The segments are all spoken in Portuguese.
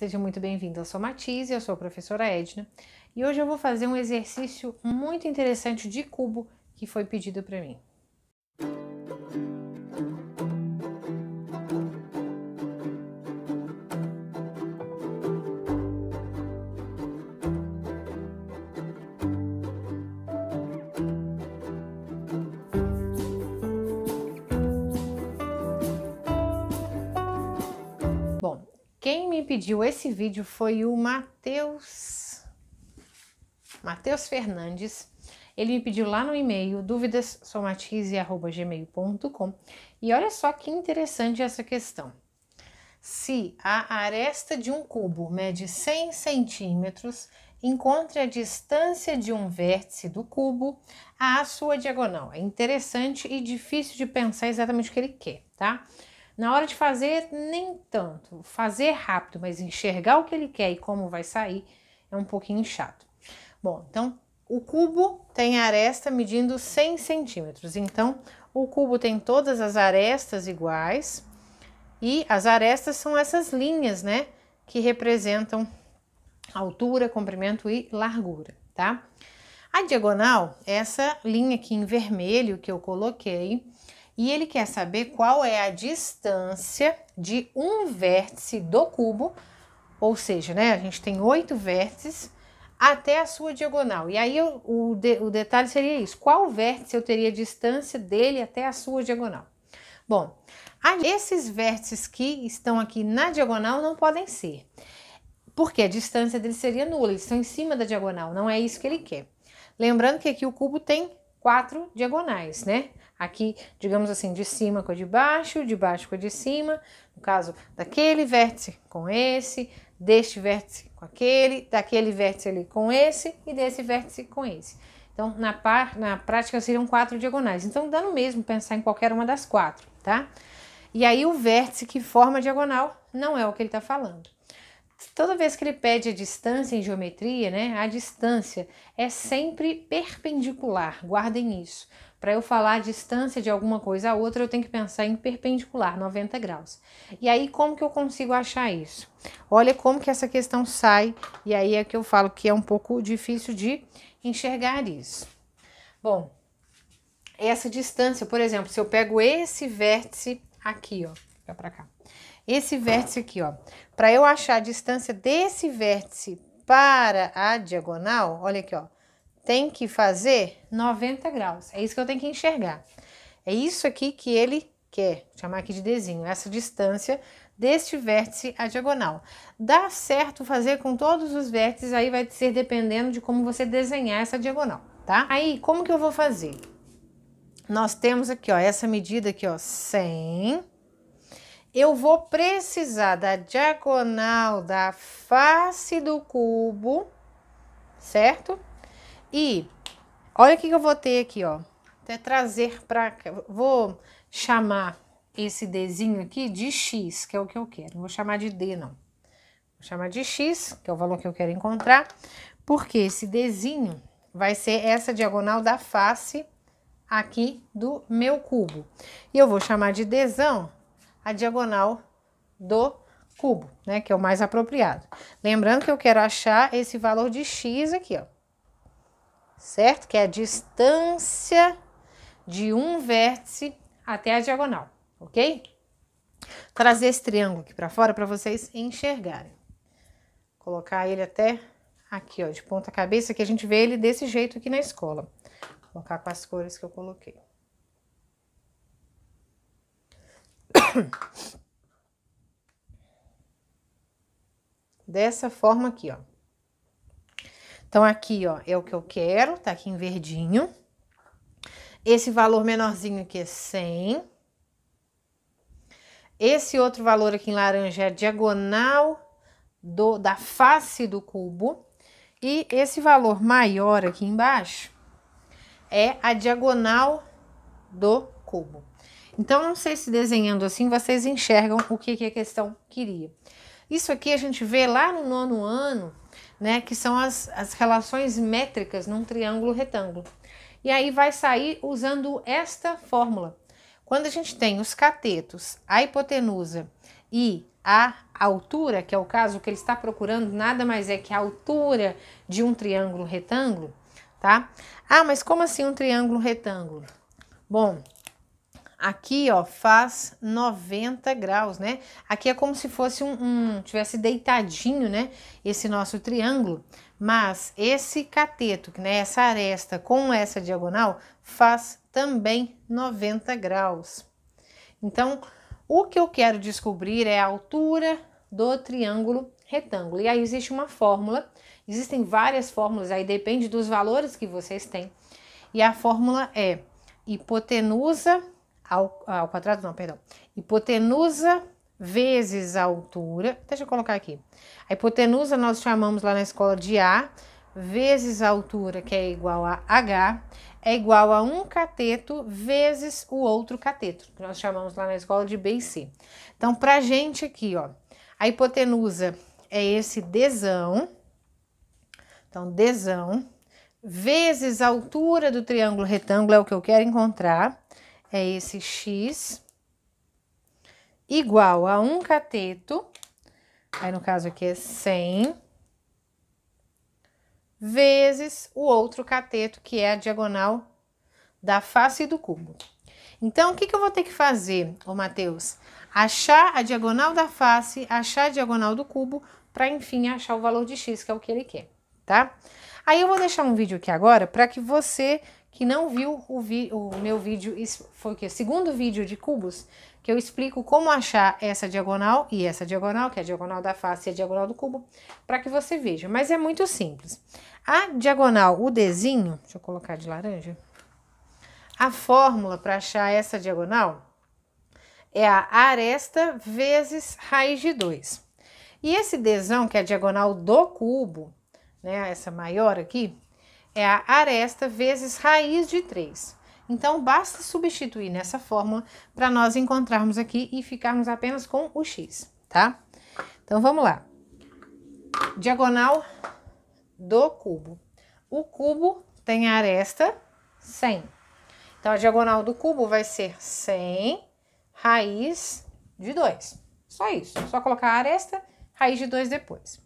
Seja muito bem-vindo. Eu sou Matiz e eu sou a professora Edna e hoje eu vou fazer um exercício muito interessante de cubo que foi pedido para mim. Quem me pediu esse vídeo foi o Matheus. Matheus Fernandes. Ele me pediu lá no e-mail duvidasomatize@gmail.com. E olha só que interessante essa questão. Se a aresta de um cubo mede 100 centímetros, encontre a distância de um vértice do cubo à sua diagonal. É interessante e difícil de pensar exatamente o que ele quer, tá? Na hora de fazer, nem tanto. Fazer rápido, mas enxergar o que ele quer e como vai sair é um pouquinho chato. Bom, então o cubo tem aresta medindo 100 centímetros. Então, o cubo tem todas as arestas iguais. E as arestas são essas linhas, né? Que representam altura, comprimento e largura, tá? A diagonal, essa linha aqui em vermelho que eu coloquei, e ele quer saber qual é a distância de um vértice do cubo, ou seja, né, a gente tem oito vértices até a sua diagonal. E aí eu, o, de, o detalhe seria isso: qual vértice eu teria distância dele até a sua diagonal? Bom, esses vértices que estão aqui na diagonal não podem ser, porque a distância dele seria nula, eles estão em cima da diagonal, não é isso que ele quer. Lembrando que aqui o cubo tem quatro diagonais, né? Aqui, digamos assim, de cima com a de baixo, de baixo com a de cima, no caso daquele vértice com esse, deste vértice com aquele, daquele vértice ali com esse e desse vértice com esse. Então, na, par, na prática seriam quatro diagonais. Então, dá no mesmo pensar em qualquer uma das quatro, tá? E aí, o vértice que forma a diagonal não é o que ele está falando toda vez que ele pede a distância em geometria, né, a distância é sempre perpendicular, guardem isso. Para eu falar a distância de alguma coisa a outra, eu tenho que pensar em perpendicular, 90 graus. E aí, como que eu consigo achar isso? Olha como que essa questão sai, e aí é que eu falo que é um pouco difícil de enxergar isso. Bom, essa distância, por exemplo, se eu pego esse vértice aqui, ó, fica para cá esse vértice aqui, ó. Para eu achar a distância desse vértice para a diagonal, olha aqui, ó. Tem que fazer 90 graus. É isso que eu tenho que enxergar. É isso aqui que ele quer, chamar aqui de desenho, essa distância deste vértice à diagonal. Dá certo fazer com todos os vértices, aí vai ser dependendo de como você desenhar essa diagonal, tá? Aí, como que eu vou fazer? Nós temos aqui, ó, essa medida aqui, ó, 100 eu vou precisar da diagonal da face do cubo, certo? E olha o que, eu vou ter aqui, ó. Até trazer para cá. Vou chamar esse Dzinho aqui de X, que é o que eu quero. Não vou chamar de D, não. Vou chamar de X, que é o valor que eu quero encontrar, porque esse Dzinho vai ser essa diagonal da face aqui do meu cubo. E eu vou chamar de Dzão a diagonal do cubo, né? Que é o mais apropriado. Lembrando que eu quero achar esse valor de x aqui, ó. Certo? Que é a distância de um vértice até a diagonal, ok? Trazer esse triângulo aqui para fora para vocês enxergarem. Colocar ele até aqui, ó, de ponta cabeça, que a gente vê ele desse jeito aqui na escola. Vou colocar com as cores que eu coloquei. Dessa forma aqui, ó. Então, aqui, ó, é o que eu quero, tá aqui em verdinho. Esse valor menorzinho aqui é 100. Esse outro valor aqui em laranja é a diagonal do, da face do cubo. E esse valor maior aqui embaixo é a diagonal do cubo. Então, não sei se desenhando assim vocês enxergam o que, que a questão queria. Isso aqui a gente vê lá no nono ano, né, que são as, as relações métricas num triângulo retângulo. E aí vai sair usando esta fórmula. Quando a gente tem os catetos, a hipotenusa e a altura, que é o caso que ele está procurando, nada mais é que a altura de um triângulo retângulo, tá? Ah, mas como assim um triângulo retângulo? Bom, Aqui, ó, faz 90 graus, né? Aqui é como se fosse um, um tivesse deitadinho, né? Esse nosso triângulo, mas esse cateto, né? Essa aresta com essa diagonal faz também 90 graus. Então, o que eu quero descobrir é a altura do triângulo retângulo. E aí existe uma fórmula, existem várias fórmulas, aí depende dos valores que vocês têm. E a fórmula é hipotenusa ao, ao quadrado, não, perdão, hipotenusa vezes a altura, deixa eu colocar aqui, a hipotenusa nós chamamos lá na escola de A, vezes a altura, que é igual a H, é igual a um cateto vezes o outro cateto, que nós chamamos lá na escola de B e C. Então, pra gente aqui, ó, a hipotenusa é esse desão, então desão, vezes a altura do triângulo retângulo é o que eu quero encontrar, é esse x igual a um cateto, aí no caso aqui é 100, vezes o outro cateto, que é a diagonal da face do cubo. Então, o que, que eu vou ter que fazer, ô Matheus? Achar a diagonal da face, achar a diagonal do cubo, para enfim achar o valor de x, que é o que ele quer, tá? Aí eu vou deixar um vídeo aqui agora para que você que não viu o, vi, o meu vídeo, foi o que? Segundo vídeo de cubos, que eu explico como achar essa diagonal e essa diagonal, que é a diagonal da face e a diagonal do cubo, para que você veja. Mas é muito simples. A diagonal, o desenho, deixa eu colocar de laranja. A fórmula para achar essa diagonal é a aresta vezes raiz de 2. E esse desão, que é a diagonal do cubo, né, essa maior aqui, é a aresta vezes raiz de 3. Então, basta substituir nessa fórmula para nós encontrarmos aqui e ficarmos apenas com o x, tá? Então, vamos lá. Diagonal do cubo. O cubo tem a aresta 100. Então, a diagonal do cubo vai ser 100 raiz de 2. Só isso. Só colocar a aresta, raiz de 2 depois.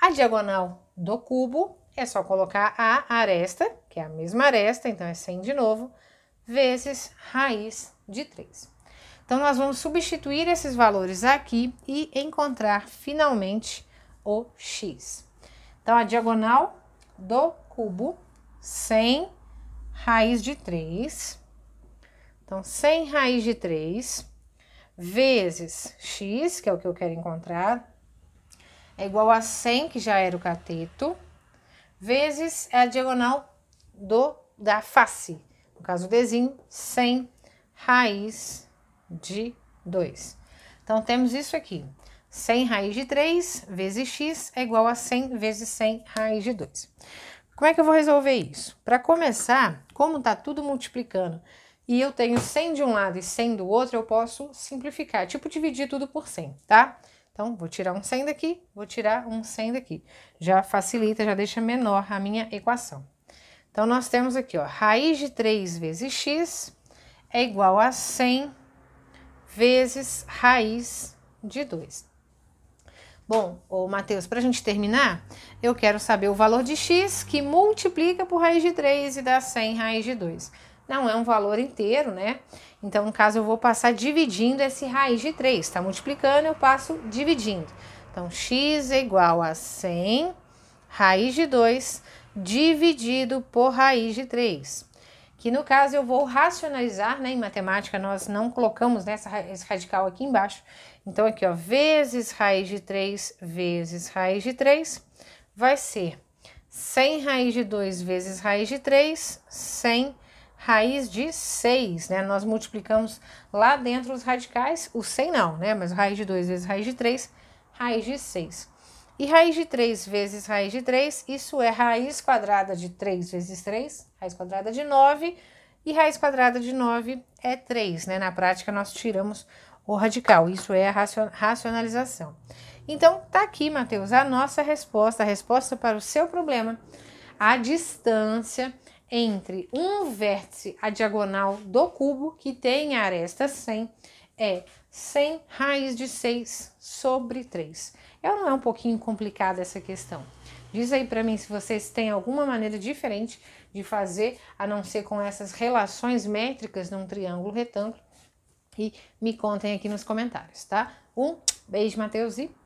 A diagonal do cubo é só colocar a aresta, que é a mesma aresta, então é 100 de novo, vezes raiz de 3. Então, nós vamos substituir esses valores aqui e encontrar finalmente o x. Então, a diagonal do cubo, 100 raiz de 3. Então, 100 raiz de 3 vezes x, que é o que eu quero encontrar, é igual a 100, que já era o cateto, vezes é a diagonal do da face. No caso, o desenho sem raiz de 2. Então, temos isso aqui. 100 raiz de 3 vezes x é igual a 100 vezes 100 raiz de 2. Como é que eu vou resolver isso? Para começar, como está tudo multiplicando e eu tenho 100 de um lado e 100 do outro, eu posso simplificar, é tipo dividir tudo por 100, tá? Tá? Então, vou tirar um 100 daqui, vou tirar um 100 daqui. Já facilita, já deixa menor a minha equação. Então, nós temos aqui, ó, raiz de 3 vezes x é igual a 100 vezes raiz de 2. Bom, ô Matheus, para a gente terminar, eu quero saber o valor de x que multiplica por raiz de 3 e dá 100 raiz de 2 não é um valor inteiro, né? Então, no caso, eu vou passar dividindo esse raiz de 3. Está multiplicando, eu passo dividindo. Então, x é igual a 100 raiz de 2 dividido por raiz de 3. Que no caso eu vou racionalizar, né? Em matemática nós não colocamos nessa né, esse radical aqui embaixo. Então, aqui, ó, vezes raiz de 3 vezes raiz de 3 vai ser 100 raiz de 2 vezes raiz de 3, 100 raiz de 6, né? Nós multiplicamos lá dentro os radicais, o 100 não, né? Mas raiz de 2 vezes raiz de 3, raiz de 6. E raiz de 3 vezes raiz de 3, isso é raiz quadrada de 3 vezes 3, raiz quadrada de 9, e raiz quadrada de 9 é 3, né? Na prática, nós tiramos o radical, isso é a racionalização. Então, tá aqui, Matheus, a nossa resposta, a resposta para o seu problema. A distância entre um vértice, a diagonal do cubo, que tem a aresta 100, é 100 raiz de 6 sobre 3. Ela é não é um pouquinho complicada essa questão? Diz aí para mim se vocês têm alguma maneira diferente de fazer, a não ser com essas relações métricas num triângulo retângulo. E me contem aqui nos comentários, tá? Um beijo, Matheus, e